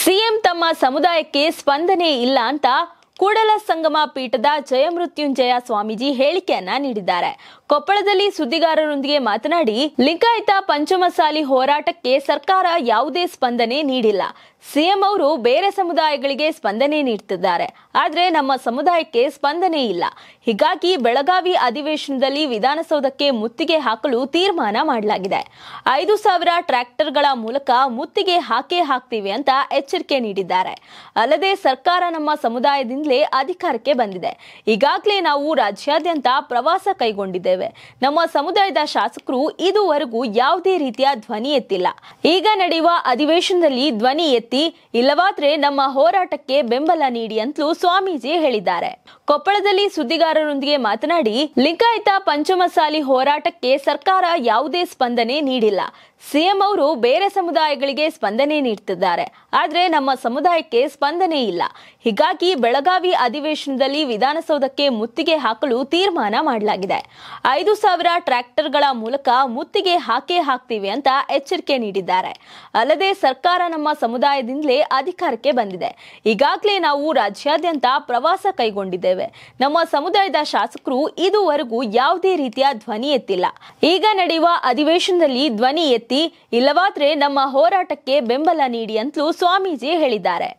CM ತಮ್ಮ ಸಮುದಾಯಕ್ಕೆ ಸ್ಪಂದನೆ ಇಲ್ಲ ಅಂತ ಕೂಡಲ ಸಂಗಮ ಪೀಠದ ಜಯಮೃತ್ಯುಂಜಯ ಸ್ವಾಮೀಜಿ ಹೇಳಿಕೆಯನ್ನ ನೀಡಿದ್ದಾರೆ ಕೊಪ್ಪಳದಲ್ಲಿ ಸುದ್ದಿಗಾರರೊಂದಿಗೆ ಮಾತನಾಡಿ ಲಿಂಗಾಯತ ಪಂಚಮಸಾಲಿ ಹೋರಾಟಕ್ಕೆ ಸರ್ಕಾರ ಯಾವುದೇ ಸ್ಪಂದನೆ ನೀಡಿಲ್ಲ ಸಿಎಂ ಅವರು ಬೇರೆ ಸಮುದಾಯಗಳಿಗೆ ಸ್ಪಂದನೆ ನೀಡುತ್ತಿದ್ದಾರೆ ಆದರೆ ನಮ್ಮ ಸಮುದಾಯಕ್ಕೆ ಸ್ಪಂದನೆ ಇಲ್ಲ ಹೀಗಾಗಿ ಬೆಳಗಾವಿ ಅಧಿವೇಶನದಲ್ಲಿ ವಿಧಾನಸೌಧಕ್ಕೆ ಮುತ್ತಿಗೆ ಹಾಕಲು ತೀರ್ಮಾನ ಮಾಡಲಾಗಿದೆ ಐದು ಸಾವಿರ ಟ್ರ್ಯಾಕ್ಟರ್ಗಳ ಮೂಲಕ ಮುತ್ತಿಗೆ ಹಾಕೇ ಹಾಕ್ತೀವಿ ಅಂತ ಎಚ್ಚರಿಕೆ ನೀಡಿದ್ದಾರೆ ಅಲ್ಲದೆ ಸರ್ಕಾರ ನಮ್ಮ ಸಮುದಾಯದಿಂದ ಮೇಲೆ ಅಧಿಕಾರಕ್ಕೆ ಬಂದಿದೆ ಈಗಾಗಲೇ ನಾವು ರಾಜ್ಯಾದ್ಯಂತ ಪ್ರವಾಸ ಕೈಗೊಂಡಿದ್ದೇವೆ ನಮ್ಮ ಸಮುದಾಯದ ಶಾಸಕರು ಇದುವರೆಗೂ ಯಾವುದೇ ರೀತಿಯ ಧ್ವನಿ ಎತ್ತಿಲ್ಲ ಈಗ ನಡೆಯುವ ಅಧಿವೇಶನದಲ್ಲಿ ಧ್ವನಿ ಎತ್ತಿ ಇಲ್ಲವಾದ್ರೆ ನಮ್ಮ ಹೋರಾಟಕ್ಕೆ ಬೆಂಬಲ ನೀಡಿ ಅಂತಲೂ ಸ್ವಾಮೀಜಿ ಹೇಳಿದ್ದಾರೆ ಕೊಪ್ಪಳದಲ್ಲಿ ಸುದ್ದಿಗಾರರೊಂದಿಗೆ ಮಾತನಾಡಿ ಲಿಂಗಾಯತ ಪಂಚಮಸಾಲಿ ಹೋರಾಟಕ್ಕೆ ಸರ್ಕಾರ ಯಾವುದೇ ಸ್ಪಂದನೆ ನೀಡಿಲ್ಲ ಸಿಎಂ ಅವರು ಬೇರೆ ಸಮುದಾಯಗಳಿಗೆ ಸ್ಪಂದನೆ ನೀಡುತ್ತಿದ್ದಾರೆ ಆದರೆ ನಮ್ಮ ಸಮುದಾಯಕ್ಕೆ ಸ್ಪಂದನೆ ಇಲ್ಲ ಹೀಗಾಗಿ ಬೆಳಗಾವಿ ಅಧಿವೇಶನದಲ್ಲಿ ವಿಧಾನಸೌಧಕ್ಕೆ ಮುತ್ತಿಗೆ ಹಾಕಲು ತೀರ್ಮಾನ ಮಾಡಲಾಗಿದೆ ಐದು ಸಾವಿರ ಟ್ರ್ಯಾಕ್ಟರ್ಗಳ ಮೂಲಕ ಮುತ್ತಿಗೆ ಹಾಕೇ ಹಾಕ್ತೀವಿ ಅಂತ ಎಚ್ಚರಿಕೆ ನೀಡಿದ್ದಾರೆ ಅಲ್ಲದೆ ಸರ್ಕಾರ ನಮ್ಮ ಸಮುದಾಯದಿಂದಲೇ ಅಧಿಕಾರಕ್ಕೆ ಬಂದಿದೆ ಈಗಾಗಲೇ ನಾವು ರಾಜ್ಯಾದ್ಯಂತ ಪ್ರವಾಸ ಕೈಗೊಂಡಿದ್ದೇವೆ ನಮ್ಮ ಸಮುದಾಯದ ಶಾಸಕರು ಇದುವರೆಗೂ ಯಾವುದೇ ರೀತಿಯ ಧ್ವನಿ ಎತ್ತಿಲ್ಲ ಈಗ ನಡೆಯುವ ಅಧಿವೇಶನದಲ್ಲಿ ಧ್ವನಿ ಎತ್ತಿ ಇಲ್ಲವಾದ್ರೆ ನಮ್ಮ ಹೋರಾಟಕ್ಕೆ ಬೆಂಬಲ ನೀಡಿ ಅಂತಲೂ ಸ್ವಾಮೀಜಿ ಹೇಳಿದ್ದಾರೆ